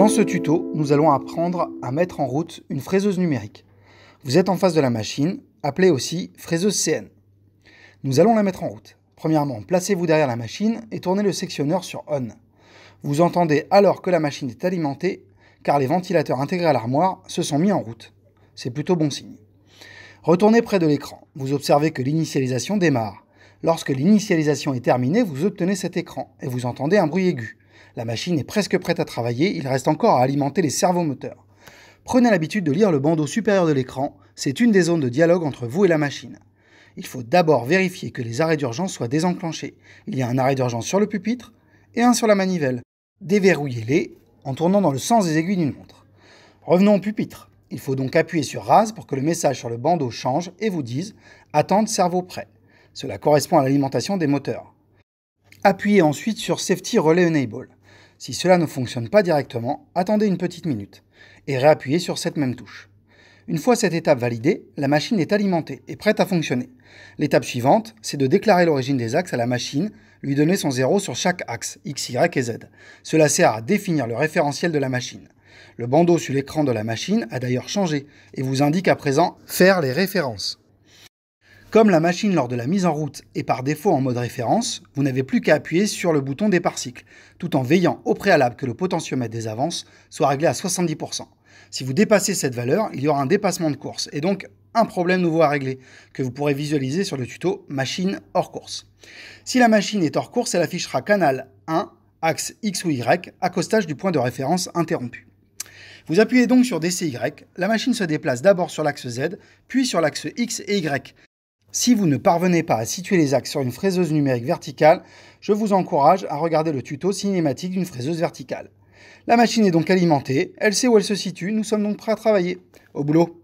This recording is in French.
Dans ce tuto, nous allons apprendre à mettre en route une fraiseuse numérique. Vous êtes en face de la machine, appelée aussi fraiseuse CN. Nous allons la mettre en route. Premièrement, placez-vous derrière la machine et tournez le sectionneur sur ON. Vous entendez alors que la machine est alimentée, car les ventilateurs intégrés à l'armoire se sont mis en route. C'est plutôt bon signe. Retournez près de l'écran. Vous observez que l'initialisation démarre. Lorsque l'initialisation est terminée, vous obtenez cet écran et vous entendez un bruit aigu. La machine est presque prête à travailler, il reste encore à alimenter les cerveaux moteurs. Prenez l'habitude de lire le bandeau supérieur de l'écran, c'est une des zones de dialogue entre vous et la machine. Il faut d'abord vérifier que les arrêts d'urgence soient désenclenchés. Il y a un arrêt d'urgence sur le pupitre et un sur la manivelle. Déverrouillez-les en tournant dans le sens des aiguilles d'une montre. Revenons au pupitre. Il faut donc appuyer sur Rase » pour que le message sur le bandeau change et vous dise Attente cerveau prêt. Cela correspond à l'alimentation des moteurs. Appuyez ensuite sur Safety Relay Enable. Si cela ne fonctionne pas directement, attendez une petite minute et réappuyez sur cette même touche. Une fois cette étape validée, la machine est alimentée et prête à fonctionner. L'étape suivante, c'est de déclarer l'origine des axes à la machine, lui donner son zéro sur chaque axe, X, Y et Z. Cela sert à définir le référentiel de la machine. Le bandeau sur l'écran de la machine a d'ailleurs changé et vous indique à présent faire les références. Comme la machine lors de la mise en route est par défaut en mode référence, vous n'avez plus qu'à appuyer sur le bouton départ cycle, tout en veillant au préalable que le potentiomètre des avances soit réglé à 70%. Si vous dépassez cette valeur, il y aura un dépassement de course et donc un problème nouveau à régler que vous pourrez visualiser sur le tuto machine hors course. Si la machine est hors course, elle affichera canal 1, axe X ou Y, accostage du point de référence interrompu. Vous appuyez donc sur DCY, la machine se déplace d'abord sur l'axe Z, puis sur l'axe X et Y, si vous ne parvenez pas à situer les axes sur une fraiseuse numérique verticale, je vous encourage à regarder le tuto cinématique d'une fraiseuse verticale. La machine est donc alimentée, elle sait où elle se situe, nous sommes donc prêts à travailler. Au boulot